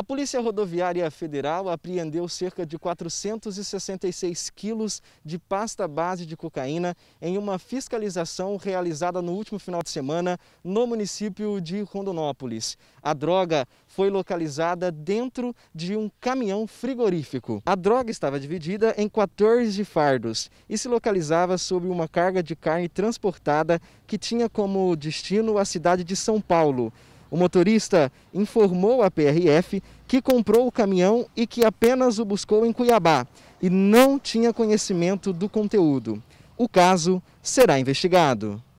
A Polícia Rodoviária Federal apreendeu cerca de 466 quilos de pasta base de cocaína em uma fiscalização realizada no último final de semana no município de Rondonópolis. A droga foi localizada dentro de um caminhão frigorífico. A droga estava dividida em 14 fardos e se localizava sob uma carga de carne transportada que tinha como destino a cidade de São Paulo. O motorista informou à PRF que comprou o caminhão e que apenas o buscou em Cuiabá e não tinha conhecimento do conteúdo. O caso será investigado.